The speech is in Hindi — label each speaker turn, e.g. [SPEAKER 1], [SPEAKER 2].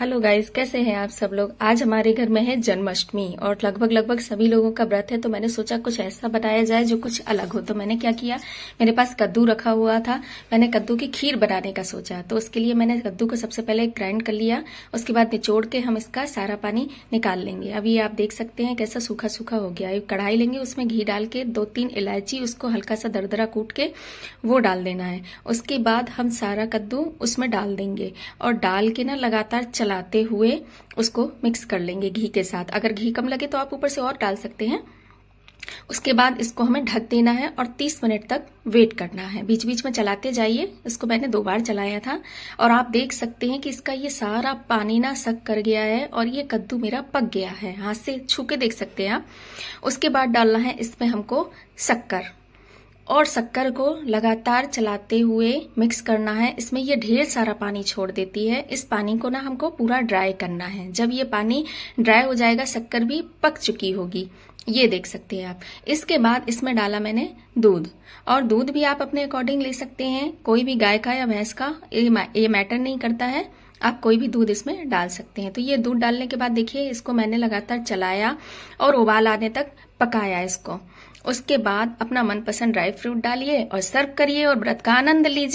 [SPEAKER 1] हेलो गाइस कैसे हैं आप सब लोग आज हमारे घर में है जन्माष्टमी और लगभग लगभग सभी लोगों का व्रत है तो मैंने सोचा कुछ ऐसा बनाया जाए जो कुछ अलग हो तो मैंने क्या किया मेरे पास कद्दू रखा हुआ था मैंने कद्दू की खीर बनाने का सोचा तो उसके लिए मैंने कद्दू को सबसे पहले ग्राइंड कर लिया उसके बाद निचोड़ के हम इसका सारा पानी निकाल लेंगे अभी आप देख सकते हैं कैसा सूखा सूखा हो गया कढ़ाई लेंगे उसमें घी डाल के दो तीन इलायची उसको हल्का सा दरदरा कूट के वो डाल देना है उसके बाद हम सारा कद्दू उसमें डाल देंगे और डाल के ना लगातार चलाते हुए उसको मिक्स कर लेंगे घी के साथ अगर घी कम लगे तो आप ऊपर से और डाल सकते हैं उसके बाद इसको हमें ढक देना है और 30 मिनट तक वेट करना है बीच बीच में चलाते जाइए इसको मैंने दो बार चलाया था और आप देख सकते हैं कि इसका ये सारा पानी ना सक कर गया है और ये कद्दू मेरा पक गया है हाथ से छू के देख सकते हैं आप उसके बाद डालना है इसमें हमको शक्कर और शक्कर को लगातार चलाते हुए मिक्स करना है इसमें ये ढेर सारा पानी छोड़ देती है इस पानी को ना हमको पूरा ड्राई करना है जब ये पानी ड्राई हो जाएगा शक्कर भी पक चुकी होगी ये देख सकते हैं आप इसके बाद इसमें डाला मैंने दूध और दूध भी आप अपने अकॉर्डिंग ले सकते हैं कोई भी गाय का या भैंस का ये मैटर नहीं करता है आप कोई भी दूध इसमें डाल सकते हैं तो ये दूध डालने के बाद देखिए इसको मैंने लगातार चलाया और उबाल आने तक पकाया इसको उसके बाद अपना मनपसंद ड्राई फ्रूट डालिए और सर्व करिए और व्रत का आनंद लीजिए